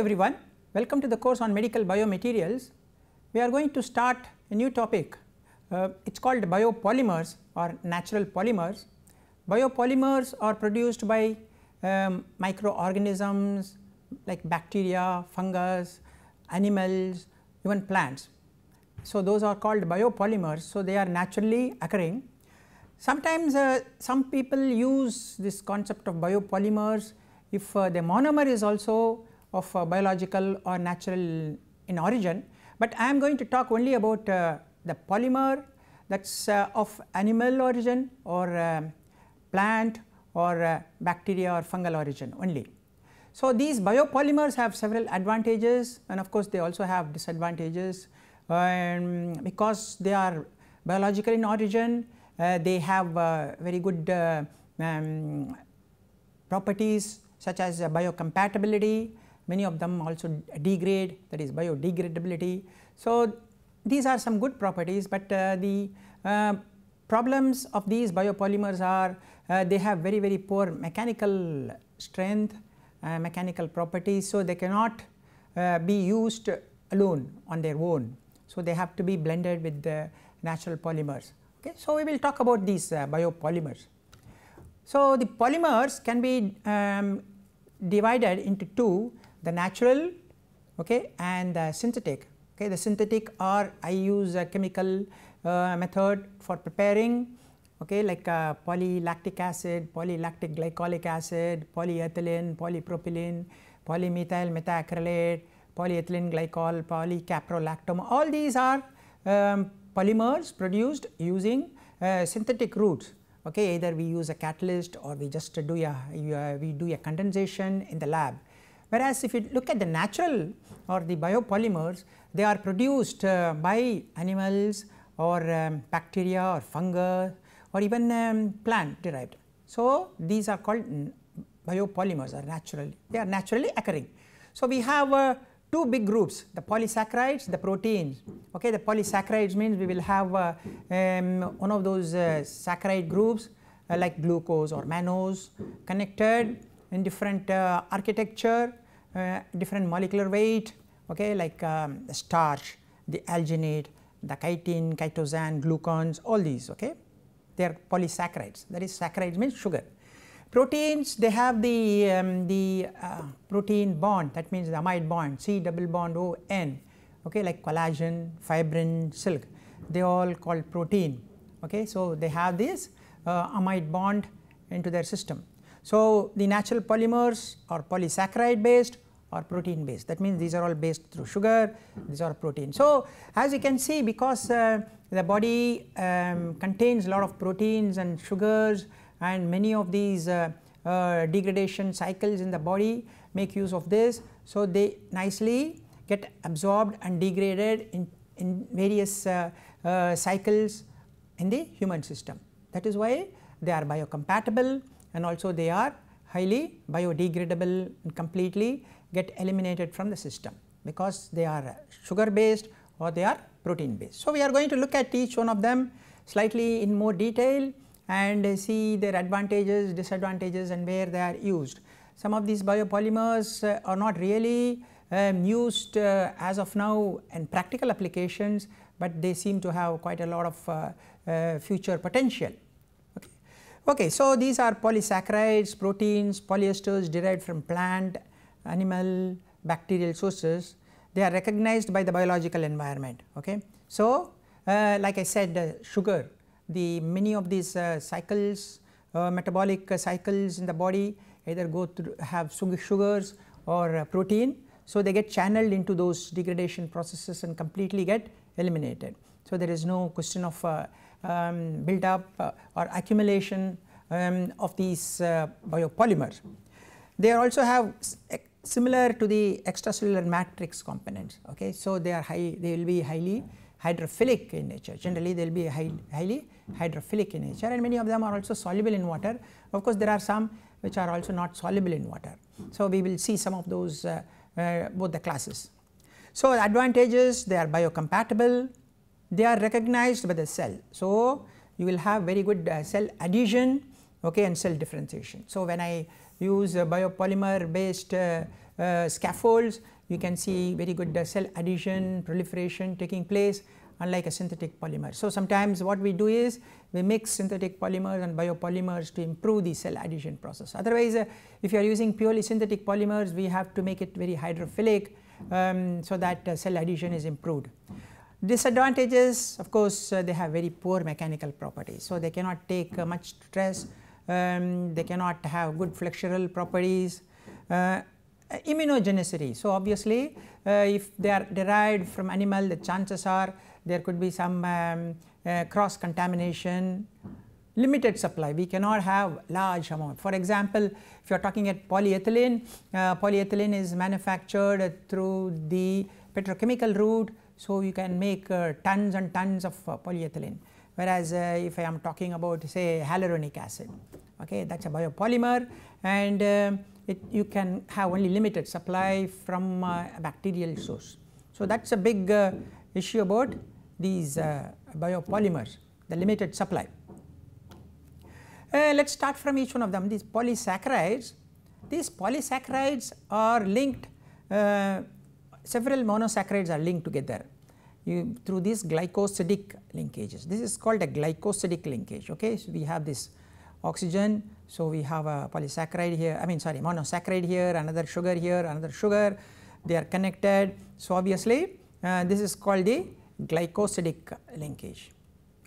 everyone, welcome to the course on medical biomaterials. We are going to start a new topic, uh, it is called biopolymers or natural polymers. Biopolymers are produced by um, microorganisms like bacteria, fungus, animals, even plants. So, those are called biopolymers, so they are naturally occurring. Sometimes uh, some people use this concept of biopolymers if uh, the monomer is also of uh, biological or natural in origin, but I am going to talk only about uh, the polymer that is uh, of animal origin or plant or bacteria or fungal origin only. So, these biopolymers have several advantages and of course, they also have disadvantages um, because they are biological in origin, uh, they have uh, very good uh, um, properties such as biocompatibility many of them also degrade that is biodegradability. So, these are some good properties, but uh, the uh, problems of these biopolymers are uh, they have very very poor mechanical strength, uh, mechanical properties. So, they cannot uh, be used alone on their own. So, they have to be blended with the natural polymers. Okay? So, we will talk about these uh, biopolymers. So, the polymers can be um, divided into two the natural okay, and the synthetic. Okay, the synthetic are I use a chemical uh, method for preparing okay, like uh, polylactic acid, polylactic glycolic acid, polyethylene, polypropylene, polymethyl methacrylate, polyethylene glycol, polycaprolactam. All these are um, polymers produced using uh, synthetic routes. Okay, either we use a catalyst or we just do a, we uh, do a condensation in the lab. Whereas if you look at the natural or the biopolymers, they are produced uh, by animals or um, bacteria or fungi or even um, plant derived. So, these are called biopolymers are naturally, they are naturally occurring. So, we have uh, two big groups the polysaccharides the proteins okay the polysaccharides means we will have uh, um, one of those uh, saccharide groups uh, like glucose or mannose connected in different uh, architecture, uh, different molecular weight okay, like um, starch, the alginate, the chitin, chitosan, glucons, all these. Okay, they are polysaccharides. That is, saccharides means sugar. Proteins they have the um, the uh, protein bond. That means the amide bond, C double bond O N. Okay, like collagen, fibrin, silk. They all called protein. Okay, so they have this uh, amide bond into their system. So, the natural polymers are polysaccharide based or protein based that means these are all based through sugar these are protein. So, as you can see because uh, the body um, contains a lot of proteins and sugars and many of these uh, uh, degradation cycles in the body make use of this. So, they nicely get absorbed and degraded in, in various uh, uh, cycles in the human system that is why they are biocompatible and also they are highly biodegradable and completely get eliminated from the system because they are sugar based or they are protein based. So, we are going to look at each one of them slightly in more detail and see their advantages, disadvantages and where they are used. Some of these biopolymers uh, are not really um, used uh, as of now in practical applications, but they seem to have quite a lot of uh, uh, future potential. Okay, so these are polysaccharides, proteins, polyesters derived from plant, animal, bacterial sources. They are recognized by the biological environment. Okay, so uh, like I said, uh, sugar, the many of these uh, cycles, uh, metabolic uh, cycles in the body either go through have sugars or uh, protein. So they get channeled into those degradation processes and completely get eliminated. So there is no question of um, up uh, or accumulation um, of these uh, biopolymers. They also have similar to the extracellular matrix components. Okay, so they are high, they will be highly hydrophilic in nature. Generally, they will be high, highly hydrophilic in nature, and many of them are also soluble in water. Of course, there are some which are also not soluble in water. So we will see some of those uh, uh both the classes. So advantages: they are biocompatible they are recognized by the cell. So, you will have very good uh, cell adhesion okay, and cell differentiation. So, when I use uh, biopolymer based uh, scaffolds, you can see very good uh, cell adhesion proliferation taking place unlike a synthetic polymer. So, sometimes what we do is we mix synthetic polymers and biopolymers to improve the cell adhesion process. Otherwise, uh, if you are using purely synthetic polymers, we have to make it very hydrophilic um, so that uh, cell adhesion is improved. Disadvantages, of course, uh, they have very poor mechanical properties. So, they cannot take uh, much stress, um, they cannot have good flexural properties. Uh, immunogenicity, so obviously, uh, if they are derived from animal, the chances are there could be some um, uh, cross contamination, limited supply, we cannot have large amount. For example, if you are talking at polyethylene, uh, polyethylene is manufactured through the petrochemical route, so, you can make uh, tons and tons of uh, polyethylene whereas uh, if I am talking about say hyaluronic acid okay that is a biopolymer and it, you can have only limited supply from a bacterial source. So, that is a big issue about these biopolymers the limited supply. Uh, let us start from each one of them these polysaccharides. These polysaccharides are linked uh, several monosaccharides are linked together you, through these glycosidic linkages. This is called a glycosidic linkage. Okay, so we have this oxygen, so we have a polysaccharide here. I mean, sorry, monosaccharide here, another sugar here, another sugar. They are connected. So obviously, uh, this is called the glycosidic linkage.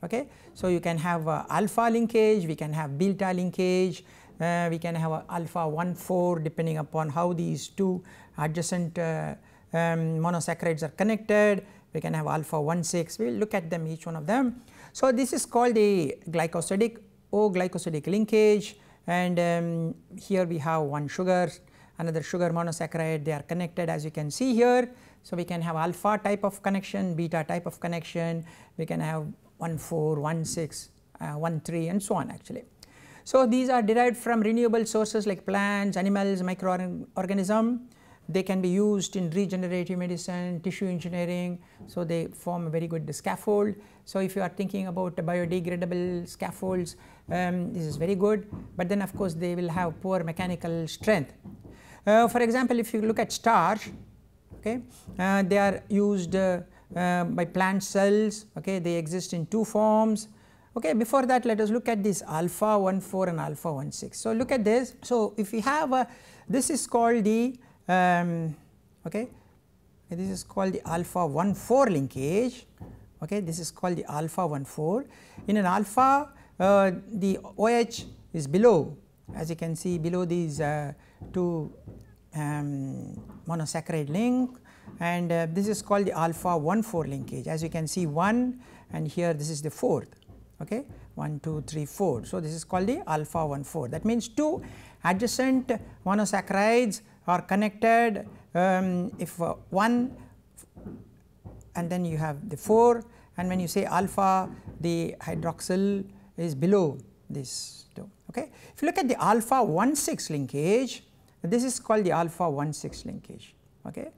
Okay, so you can have alpha linkage, we can have beta linkage. Uh, we can have alpha 1 4 depending upon how these two adjacent uh, um, monosaccharides are connected, we can have alpha 1 6, we will look at them each one of them. So, this is called the glycosidic O glycosidic linkage and um, here we have one sugar, another sugar monosaccharide, they are connected as you can see here. So, we can have alpha type of connection, beta type of connection, we can have 1 4, 1 6, uh, 1 3 and so on actually. So, these are derived from renewable sources like plants, animals, microorganism. They can be used in regenerative medicine, tissue engineering, so they form a very good scaffold. So if you are thinking about biodegradable scaffolds, um, this is very good, but then of course they will have poor mechanical strength. Uh, for example, if you look at starch, okay, uh, they are used uh, um, by plant cells, okay, they exist in two forms. Okay, before that let us look at this alpha 1 4 and alpha 1 6. So, look at this. So, if we have a this is called the um, okay. This is called the alpha 1 4 linkage. Okay. This is called the alpha 1 4. In an alpha, uh, the OH is below as you can see below these uh, two um, monosaccharide link and uh, this is called the alpha 1 4 linkage as you can see 1 and here this is the fourth okay 1 2 3 4 so this is called the alpha 1 4 that means two adjacent monosaccharides are connected um, if uh, 1 and then you have the 4 and when you say alpha the hydroxyl is below this 2 okay. If you look at the alpha 1 6 linkage this is called the alpha 1 6 linkage okay.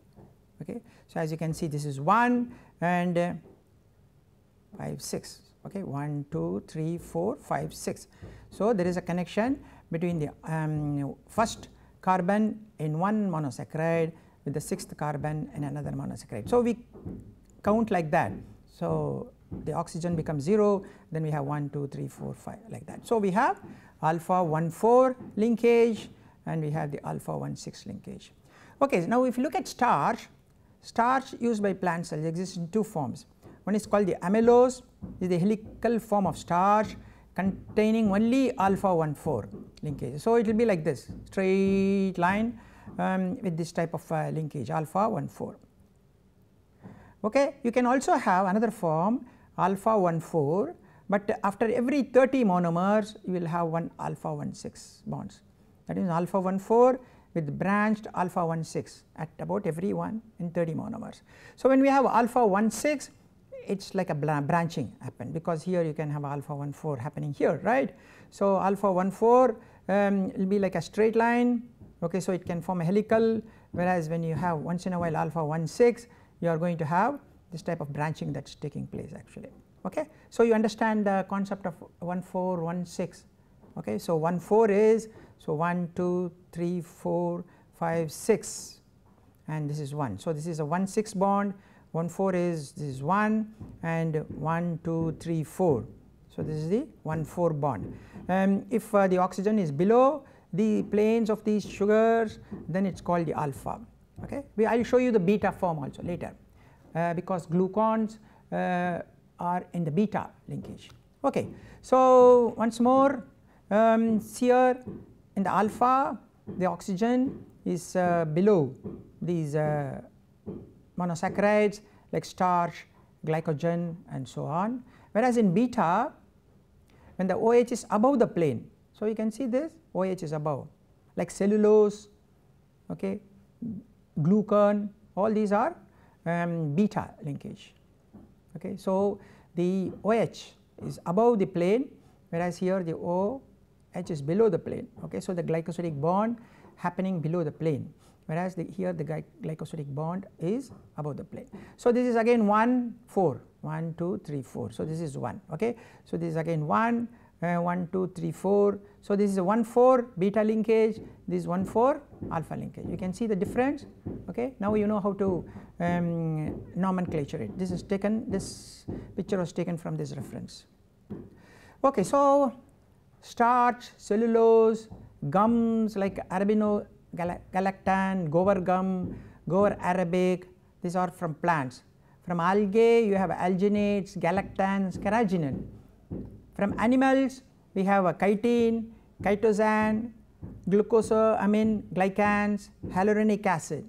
okay. So, as you can see this is 1 and uh, 5 6 okay 1 2 3 4 5 6. So, there is a connection between the um, first carbon in one monosaccharide with the sixth carbon in another monosaccharide. So, we count like that. So, the oxygen becomes 0 then we have 1 2 3 4 5 like that. So, we have alpha 1 4 linkage and we have the alpha 1 6 linkage. Okay, now if you look at starch, starch used by plant cells exists in two forms. One is called the amylose is the helical form of starch containing only alpha 1 4 linkage. So, it will be like this straight line um, with this type of uh, linkage alpha 1 4. Okay. You can also have another form alpha 1 4, but after every 30 monomers you will have one alpha 1 6 bonds that is alpha 1 4 with branched alpha 1 6 at about every 1 in 30 monomers. So, when we have alpha 1 6 it is like a branching happen because here you can have alpha 1 4 happening here right. So, alpha 1 4 um, will be like a straight line okay so it can form a helical whereas when you have once in a while alpha 1 6 you are going to have this type of branching that is taking place actually okay. So, you understand the concept of 1 4 1 6 okay. So, 1 4 is so 1 2 3 4 5 6 and this is 1. So, this is a 1 6 bond 1 4 is this is 1 and 1 2 3 4. So, this is the 1 4 bond. Um, if uh, the oxygen is below the planes of these sugars then it is called the alpha. Okay. I will show you the beta form also later uh, because glucons uh, are in the beta linkage. Okay. So, once more um, here in the alpha the oxygen is uh, below these uh, monosaccharides like starch, glycogen and so on. Whereas in beta, when the OH is above the plane, so you can see this OH is above like cellulose, okay, glucan, all these are um, beta linkage. Okay. So, the OH is above the plane whereas here the OH is below the plane. Okay. So, the glycosidic bond happening below the plane whereas the, here the glycosidic bond is above the plane. So, this is again 1 4 1 2 3 4. So, this is 1 okay. So, this is again 1 uh, 1 2 3 4. So, this is 1 4 beta linkage this is 1 4 alpha linkage you can see the difference okay. Now, you know how to um, nomenclature it this is taken this picture was taken from this reference okay. So, starch cellulose gums like arabino galactan, gover gum, gover arabic, these are from plants. From algae, you have alginates, galactans, carrageenan. From animals, we have a chitin, chitosan, glucosamine, glycans, hyaluronic acid.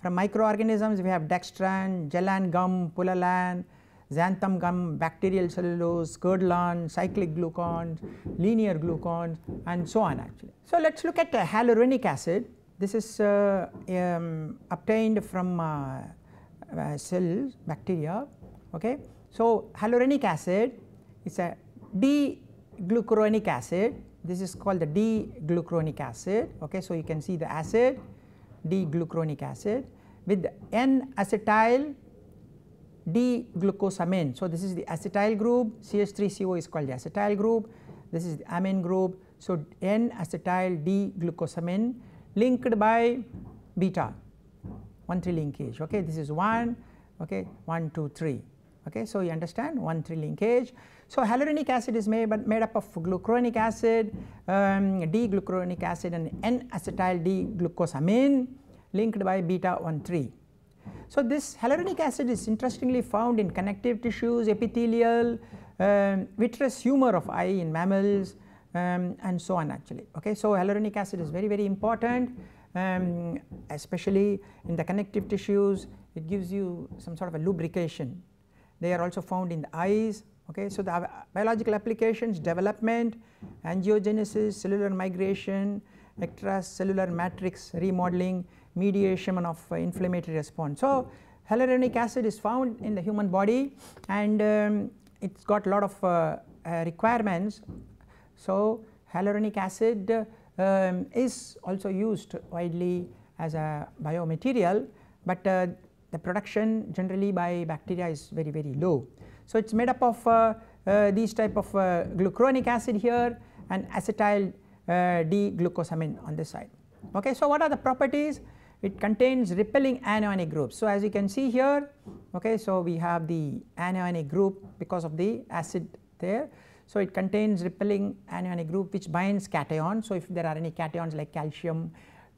From microorganisms, we have dextran, gelan gum, pullulan, xanthan gum, bacterial cellulose, curdlan, cyclic glucons, linear glucons, and so on actually. So, let us look at hyaluronic acid. This is uh, um, obtained from uh, uh, cells, bacteria. Okay, so hyaluronic acid is a D-glucuronic acid. This is called the D-glucuronic acid. Okay, so you can see the acid, D-glucuronic acid with N-acetyl D-glucosamine. So this is the acetyl group. CH3CO is called the acetyl group. This is the amine group. So N-acetyl D-glucosamine linked by beta 1 3 linkage okay this is 1 okay 1 2 3 okay so you understand 1 3 linkage so halorenic acid is made but made up of glucuronic acid um, d-glucuronic acid and n-acetyl d-glucosamine linked by beta 1 3 so this halorenic acid is interestingly found in connective tissues epithelial um, vitreous humor of eye in mammals um, and so on actually okay. So hyaluronic acid is very very important um, especially in the connective tissues it gives you some sort of a lubrication. They are also found in the eyes okay. So the biological applications development, angiogenesis, cellular migration, extracellular matrix remodeling, mediation of uh, inflammatory response. So hyaluronic acid is found in the human body and um, it's got a lot of uh, uh, requirements so, hyaluronic acid um, is also used widely as a biomaterial, but uh, the production generally by bacteria is very very low. So, it is made up of uh, uh, these type of uh, glucuronic acid here and acetyl uh, D-glucosamine on this side. Okay, so what are the properties? It contains repelling anionic groups. So, as you can see here, okay, so we have the anionic group because of the acid there. So, it contains repelling anionic group which binds cation. So, if there are any cations like calcium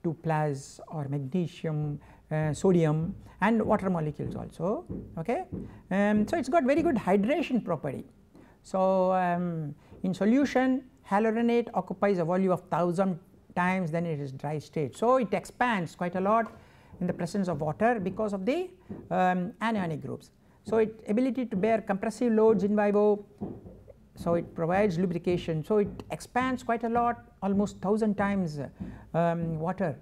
2 plus or magnesium uh, sodium and water molecules also okay. Um, so, it has got very good hydration property. So, um, in solution halogenate occupies a volume of 1000 times than it is dry state. So, it expands quite a lot in the presence of water because of the um, anionic groups. So, its ability to bear compressive loads in vivo so it provides lubrication so it expands quite a lot almost 1000 times um, water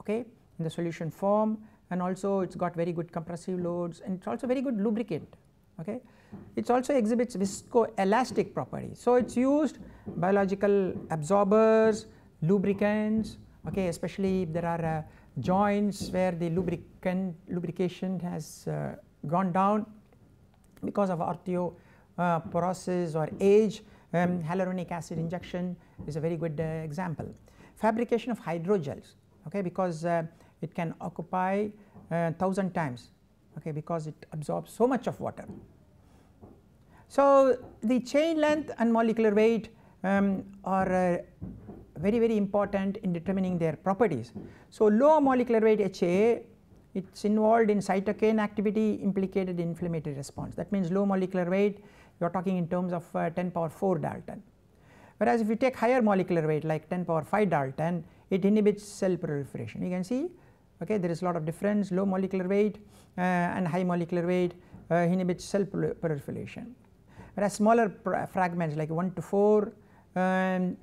okay in the solution form and also it's got very good compressive loads and it's also very good lubricant okay it also exhibits viscoelastic property so it's used biological absorbers lubricants okay especially if there are uh, joints where the lubricant lubrication has uh, gone down because of ortho uh, process or age um, hyaluronic acid injection is a very good uh, example. Fabrication of hydrogels okay because uh, it can occupy uh, thousand times okay because it absorbs so much of water. So the chain length and molecular weight um, are uh, very very important in determining their properties. So low molecular weight HA it is involved in cytokine activity implicated in inflammatory response that means low molecular weight you are talking in terms of uh, 10 power 4 Dalton. Whereas if you take higher molecular weight like 10 power 5 Dalton, it inhibits cell proliferation. You can see okay, there is a lot of difference low molecular weight uh, and high molecular weight uh, inhibits cell proliferation. Whereas smaller fragments like 1 to 4, um,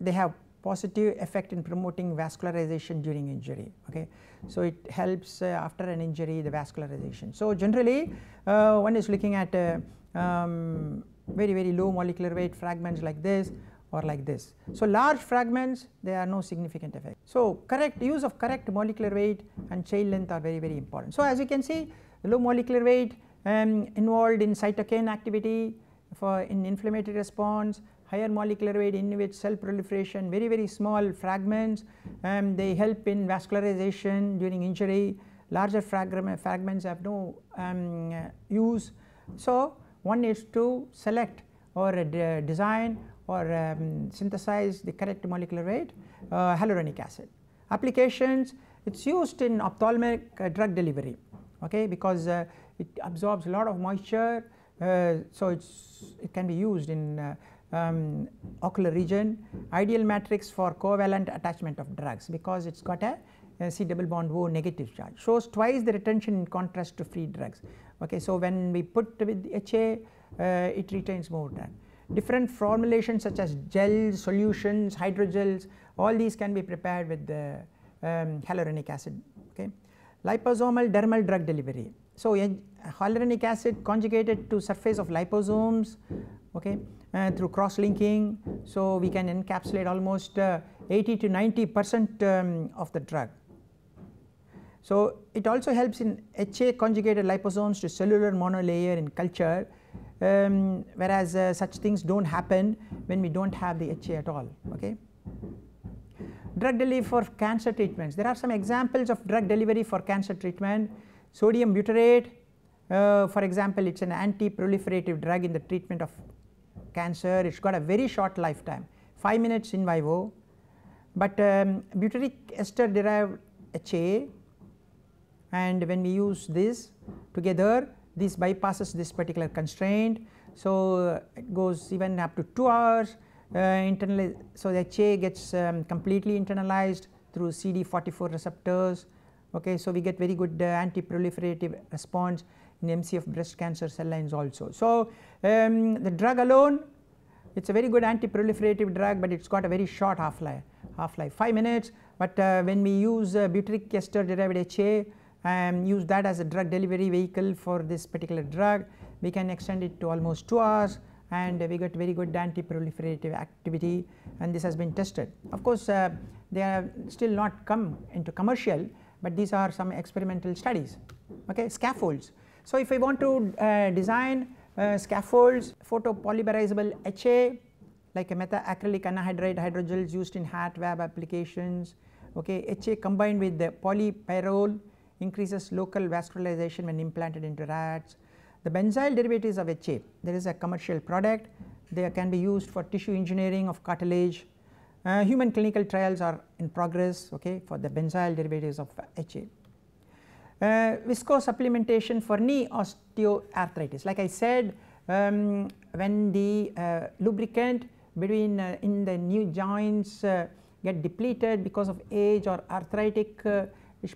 they have positive effect in promoting vascularization during injury. Okay. So, it helps uh, after an injury the vascularization. So, generally uh, one is looking at uh, um, very very low molecular weight fragments like this or like this. So large fragments there are no significant effect. So correct use of correct molecular weight and chain length are very very important. So as you can see low molecular weight um, involved in cytokine activity for in inflammatory response higher molecular weight inhibits cell proliferation very very small fragments um, they help in vascularization during injury larger fragments have no um, use. So one is to select or uh, design or um, synthesize the correct molecular weight uh, hyaluronic acid. Applications, it is used in ophthalmic uh, drug delivery okay, because uh, it absorbs a lot of moisture. Uh, so, it's, it can be used in uh, um, ocular region, ideal matrix for covalent attachment of drugs because it has got a, a C double bond O negative charge, shows twice the retention in contrast to free drugs. Okay, so when we put with HA, uh, it retains more than. Different formulations such as gels, solutions, hydrogels, all these can be prepared with the um, hyaluronic acid. Okay, liposomal dermal drug delivery. So hyaluronic acid conjugated to surface of liposomes, okay, uh, through cross linking. So we can encapsulate almost uh, 80 to 90 percent um, of the drug. So it also helps in HA conjugated liposomes to cellular monolayer in culture um, whereas uh, such things do not happen when we do not have the HA at all. Okay. Drug delivery for cancer treatments, there are some examples of drug delivery for cancer treatment, sodium butyrate uh, for example it is an anti-proliferative drug in the treatment of cancer, it has got a very short lifetime 5 minutes in vivo but um, butyric ester derived HA and when we use this together this bypasses this particular constraint. So, it goes even up to 2 hours uh, so the HA gets um, completely internalized through CD44 receptors. Okay, so we get very good uh, anti-proliferative response in MCF breast cancer cell lines also. So, um, the drug alone it is a very good anti-proliferative drug, but it has got a very short half-life, half-life 5 minutes. But uh, when we use uh, butyric ester derived HA and use that as a drug delivery vehicle for this particular drug. We can extend it to almost 2 hours and we got very good anti-proliferative activity and this has been tested. Of course, uh, they have still not come into commercial, but these are some experimental studies, okay, scaffolds. So, if we want to uh, design uh, scaffolds, photopolymerizable HA like a methacrylic anhydride hydrogels used in hat web applications, okay, HA combined with the polypyrrole increases local vascularization when implanted into rats. The benzyl derivatives of HA, there is a commercial product, they can be used for tissue engineering of cartilage. Uh, human clinical trials are in progress okay, for the benzyl derivatives of HA. Uh, viscose supplementation for knee osteoarthritis. Like I said, um, when the uh, lubricant between uh, in the new joints uh, get depleted because of age or arthritic uh,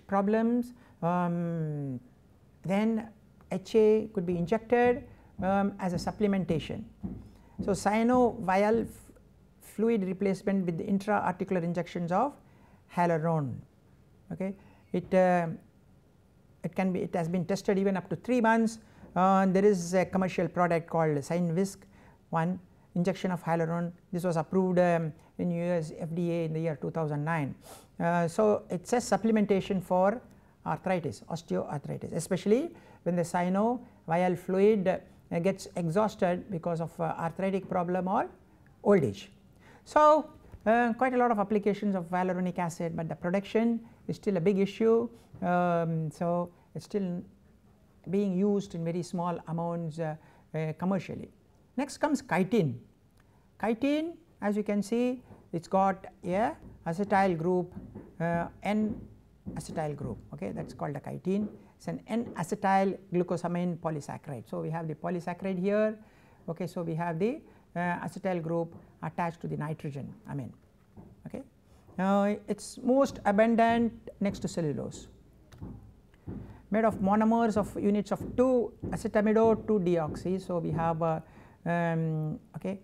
problems, um, then HA could be injected um, as a supplementation. So synovial fluid replacement with intra-articular injections of hyaluron. Okay, it uh, it can be it has been tested even up to three months. Uh, there is a commercial product called Synvisc one injection of hyaluron. This was approved um, in US FDA in the year 2009. Uh, so it says supplementation for arthritis, osteoarthritis, especially when the synovial fluid uh, gets exhausted because of uh, arthritic problem or old age. So, uh, quite a lot of applications of hyaluronic acid, but the production is still a big issue. Um, so, it is still being used in very small amounts uh, uh, commercially. Next comes chitin. Chitin as you can see it has got a acetyl group and uh, acetyl group okay that is called a chitin it is an N-acetyl glucosamine polysaccharide. So, we have the polysaccharide here okay so we have the uh, acetyl group attached to the nitrogen amine okay. Uh, it is most abundant next to cellulose made of monomers of units of 2 acetamido 2 deoxy. So, we have a uh, um, okay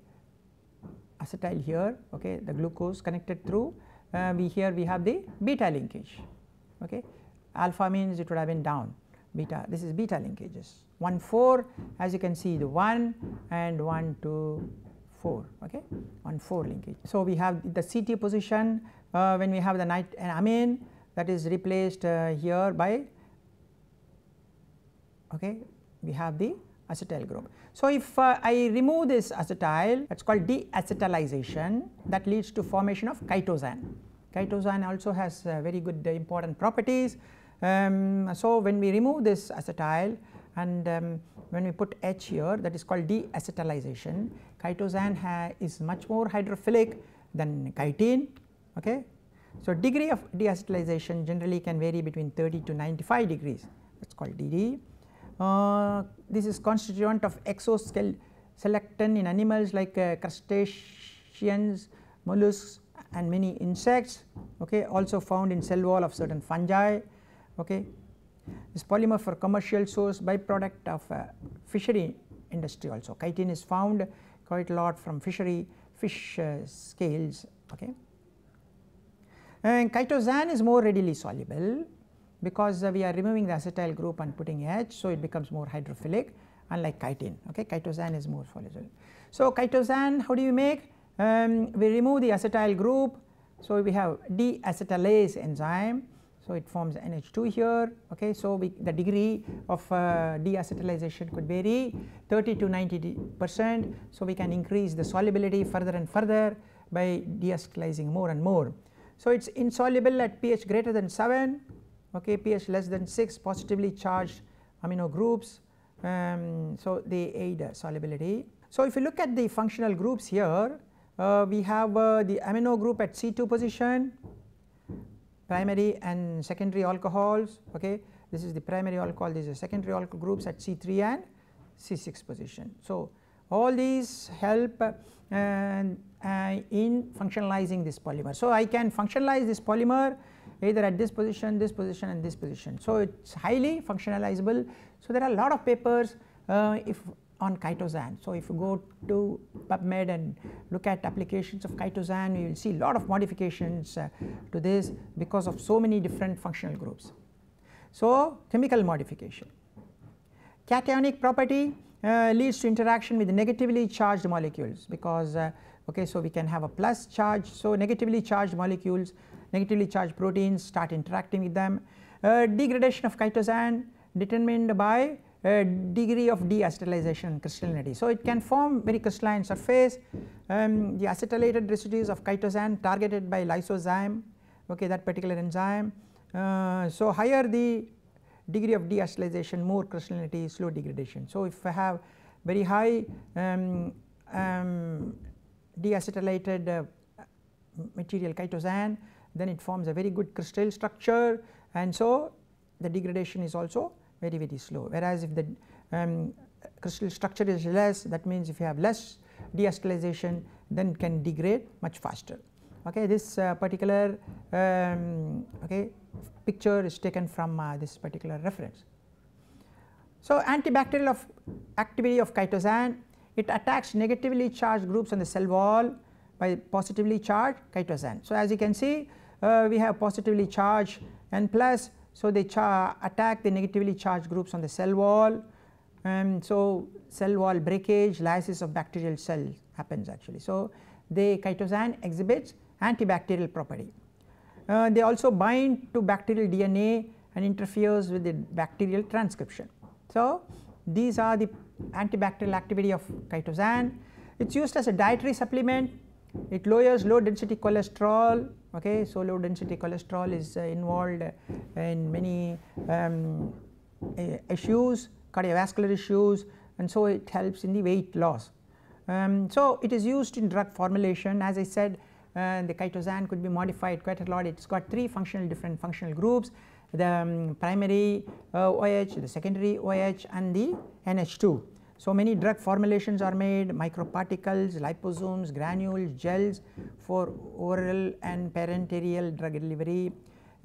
acetyl here okay the glucose connected through uh, we here we have the beta linkage okay. Alpha means it would have been down beta this is beta linkages 1 4 as you can see the 1 and 1 2 4 okay 1 4 linkage. So, we have the CT position uh, when we have the night and amine that is replaced uh, here by okay we have the acetyl group. So, if uh, I remove this acetyl that is called deacetylization that leads to formation of chitosan Chitosan also has uh, very good uh, important properties. Um, so, when we remove this acetyl and um, when we put H here that is called deacetylization, chitosan is much more hydrophilic than chitin. Okay. So, degree of deacetylization generally can vary between 30 to 95 degrees that is called DD. Uh, this is constituent of exoskeleton in animals like uh, crustaceans, mollusks and many insects okay also found in cell wall of certain fungi okay this polymer for commercial source byproduct of uh, fishery industry also chitin is found quite a lot from fishery fish uh, scales okay and chitosan is more readily soluble because uh, we are removing the acetyl group and putting H so it becomes more hydrophilic unlike chitin okay chitosan is more soluble so chitosan how do you make um, we remove the acetyl group. So, we have deacetylase enzyme. So, it forms NH2 here ok. So, we, the degree of uh, deacetylation could vary 30 to 90 percent. So, we can increase the solubility further and further by deacetylizing more and more. So, it is insoluble at pH greater than 7 ok pH less than 6 positively charged amino groups. Um, so, they aid solubility. So, if you look at the functional groups here uh, we have uh, the amino group at C2 position primary and secondary alcohols okay this is the primary alcohol these are secondary alcohol groups at C3 and C6 position. So, all these help uh, and, uh, in functionalizing this polymer. So, I can functionalize this polymer either at this position, this position and this position. So, it is highly functionalizable. So, there are a lot of papers uh, if on chitosan. So if you go to PubMed and look at applications of chitosan, you will see a lot of modifications uh, to this because of so many different functional groups. So chemical modification. Cationic property uh, leads to interaction with negatively charged molecules because uh, okay so we can have a plus charge so negatively charged molecules negatively charged proteins start interacting with them uh, degradation of chitosan determined by uh, degree of deacetylation crystallinity. So, it can form very crystalline surface um, the acetylated residues of chitosan targeted by lysozyme okay that particular enzyme. Uh, so, higher the degree of deacetylation more crystallinity slow degradation. So, if I have very high um, um, deacetylated uh, material chitosan then it forms a very good crystal structure and so the degradation is also very very slow whereas if the um, crystal structure is less that means if you have less deacetylation then can degrade much faster okay this uh, particular um, okay picture is taken from uh, this particular reference so antibacterial of activity of chitosan it attacks negatively charged groups on the cell wall by positively charged chitosan so as you can see uh, we have positively charged N plus so, they attack the negatively charged groups on the cell wall and um, so cell wall breakage lysis of bacterial cell happens actually. So, the chitosan exhibits antibacterial property. Uh, they also bind to bacterial DNA and interferes with the bacterial transcription. So, these are the antibacterial activity of chitosan. It is used as a dietary supplement, it lowers low density cholesterol, okay. So, low density cholesterol is uh, involved in many um, uh, issues, cardiovascular issues and so it helps in the weight loss. Um, so, it is used in drug formulation as I said uh, the chitosan could be modified quite a lot it has got 3 functional different functional groups the um, primary uh, OH, the secondary OH and the NH2. So many drug formulations are made, microparticles, liposomes, granules, gels for oral and parenteral drug delivery.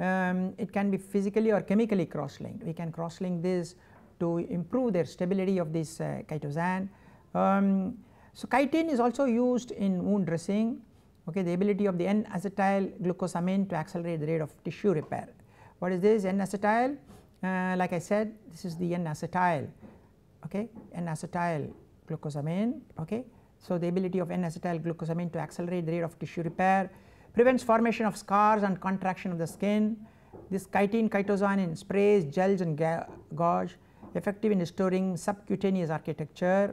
Um, it can be physically or chemically cross-linked. We can cross-link this to improve their stability of this uh, chitosan. Um, so chitin is also used in wound dressing, okay, the ability of the N-acetyl glucosamine to accelerate the rate of tissue repair. What is this N-acetyl? Uh, like I said, this is the N-acetyl okay, N-acetyl glucosamine. Okay. So, the ability of N-acetyl glucosamine to accelerate the rate of tissue repair, prevents formation of scars and contraction of the skin. This chitin, chitosan in sprays, gels and gauze, effective in restoring subcutaneous architecture.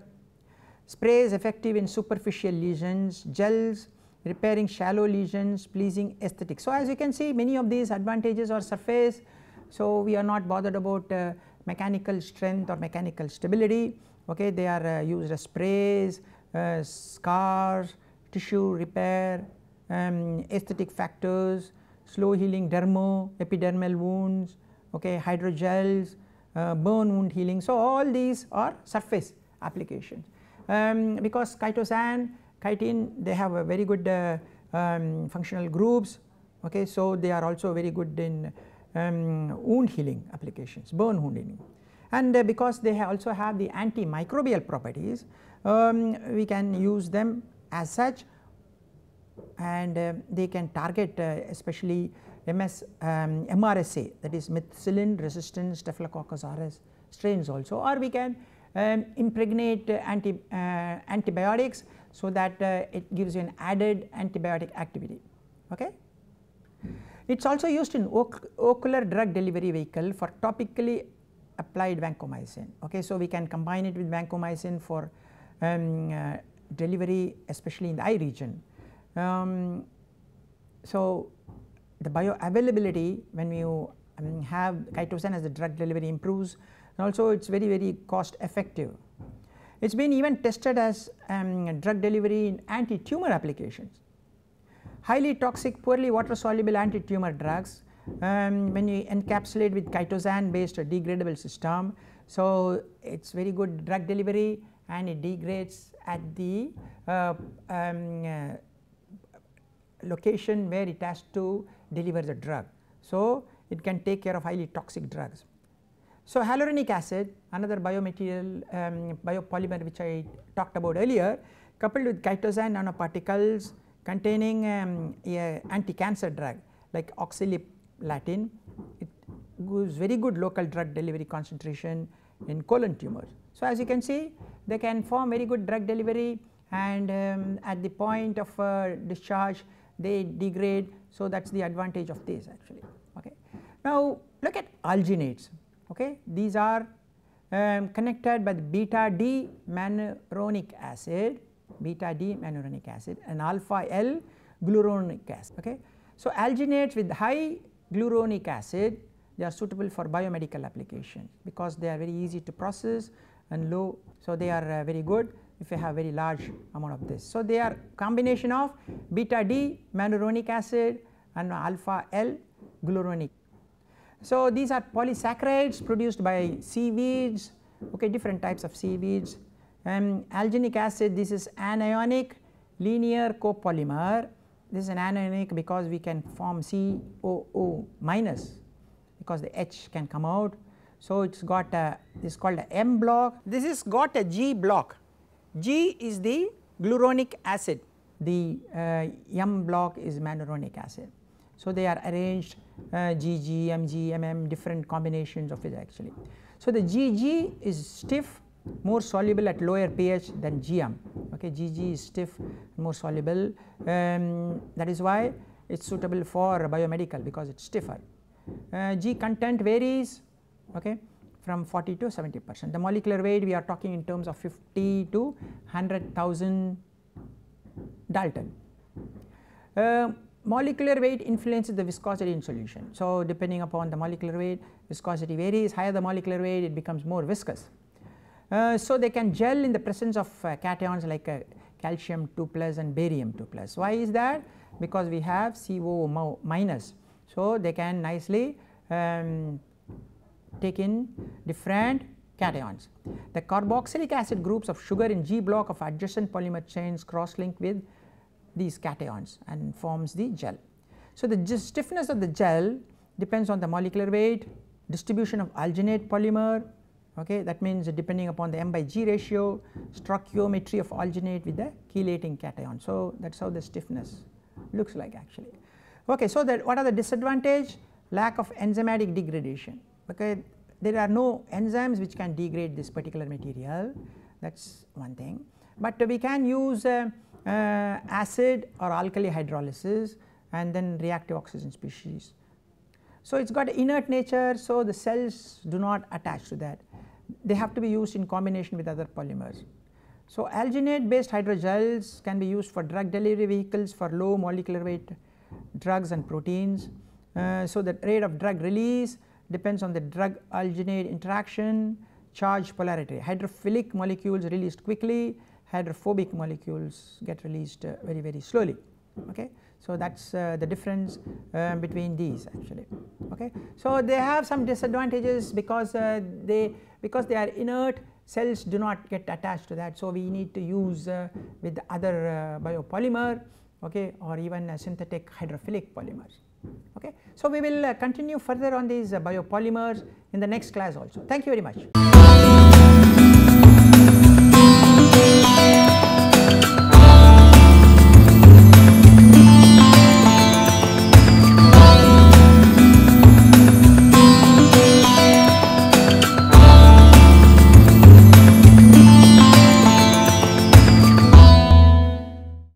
Sprays effective in superficial lesions, gels repairing shallow lesions, pleasing aesthetic. So, as you can see many of these advantages are surface. So, we are not bothered about uh, mechanical strength or mechanical stability. Okay, they are uh, used as sprays, uh, scars, tissue repair, um, aesthetic factors, slow healing dermo, epidermal wounds, okay, hydrogels, uh, burn wound healing. So, all these are surface applications. Um, because chitosan, chitin they have a very good uh, um, functional groups, okay, so they are also very good in um, wound healing applications, burn wound healing. And uh, because they also have the antimicrobial properties, um, we can use them as such and uh, they can target uh, especially MS, um, MRSA that is methicillin resistant staphylococcus aureus strains also or we can um, impregnate uh, anti, uh, antibiotics so that uh, it gives you an added antibiotic activity. Okay. It is also used in ocular drug delivery vehicle for topically applied vancomycin. Okay, so we can combine it with vancomycin for um, uh, delivery especially in the eye region. Um, so the bioavailability when you um, have chitosan as the drug delivery improves and also it is very very cost effective. It has been even tested as um, drug delivery in anti-tumor applications highly toxic poorly water soluble anti-tumor drugs um, when you encapsulate with chitosan based degradable system. So, it is very good drug delivery and it degrades at the uh, um, uh, location where it has to deliver the drug. So, it can take care of highly toxic drugs. So, hyaluronic acid another biomaterial um, biopolymer which I talked about earlier coupled with chitosan nanoparticles containing um, anti-cancer drug like oxaliplatin, it gives very good local drug delivery concentration in colon tumors. So, as you can see they can form very good drug delivery and um, at the point of uh, discharge they degrade. So, that is the advantage of this actually. Okay. Now, look at alginates. Okay. These are um, connected by the beta D manuronic acid beta D manuronic acid and alpha L gluronic acid. Okay. So, alginate with high gluronic acid they are suitable for biomedical application because they are very easy to process and low. So, they are uh, very good if you have very large amount of this. So, they are combination of beta D manuronic acid and alpha L gluronic. So, these are polysaccharides produced by seaweeds okay different types of seaweeds and um, alginic acid this is anionic linear copolymer this is an anionic because we can form COO minus because the H can come out. So, it has got a this is called a M block this is got a G block G is the gluronic acid the uh, M block is manuronic acid. So, they are arranged uh, GG, MG, MM different combinations of it actually. So, the GG is stiff more soluble at lower pH than GM. Okay, GG is stiff, more soluble. Um, that is why it's suitable for biomedical because it's stiffer. Uh, G content varies. Okay, from 40 to 70 percent. The molecular weight we are talking in terms of 50 to 100,000 Dalton. Uh, molecular weight influences the viscosity in solution. So, depending upon the molecular weight viscosity varies higher the molecular weight it becomes more viscous uh, so, they can gel in the presence of uh, cations like uh, calcium 2 plus and barium 2 plus. Why is that? Because we have CO minus. So, they can nicely um, take in different cations. The carboxylic acid groups of sugar in G block of adjacent polymer chains cross link with these cations and forms the gel. So, the stiffness of the gel depends on the molecular weight, distribution of alginate polymer, okay that means depending upon the m by g ratio stoichiometry of alginate with the chelating cation so that's how the stiffness looks like actually okay so that what are the disadvantage lack of enzymatic degradation okay there are no enzymes which can degrade this particular material that's one thing but we can use uh, uh, acid or alkali hydrolysis and then reactive oxygen species so it's got inert nature so the cells do not attach to that they have to be used in combination with other polymers. So alginate based hydrogels can be used for drug delivery vehicles for low molecular weight drugs and proteins. Uh, so the rate of drug release depends on the drug alginate interaction, charge polarity. Hydrophilic molecules released quickly, hydrophobic molecules get released uh, very very slowly. Okay. So that is uh, the difference uh, between these actually okay. So they have some disadvantages because uh, they because they are inert cells do not get attached to that. So we need to use uh, with other uh, biopolymer okay or even uh, synthetic hydrophilic polymers okay. So we will continue further on these biopolymers in the next class also. Thank you very much.